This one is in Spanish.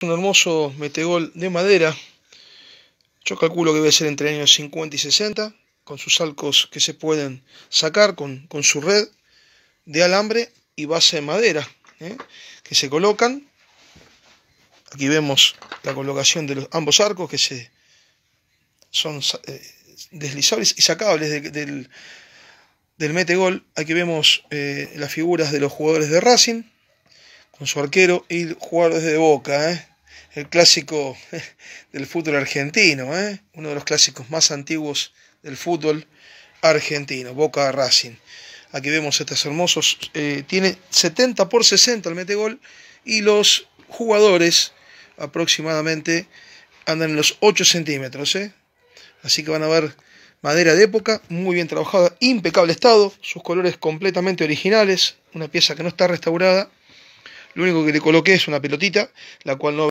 Un hermoso metegol de madera. Yo calculo que debe ser entre años 50 y 60, con sus arcos que se pueden sacar, con, su red de alambre y base de madera, ¿eh? que se colocan. Aquí vemos la colocación de los, ambos arcos que se son eh, deslizables y sacables del, del metegol. Aquí vemos eh, las figuras de los jugadores de Racing con su arquero y jugar desde Boca, ¿eh? el clásico eh, del fútbol argentino, ¿eh? uno de los clásicos más antiguos del fútbol argentino, Boca Racing. Aquí vemos estos hermosos, tiene 70 por 60 el metegol y los jugadores aproximadamente andan en los 8 centímetros. Así que van a ver madera de época, muy bien trabajada, impecable estado, sus colores completamente originales, una pieza que no está restaurada lo único que le coloqué es una pelotita, la cual no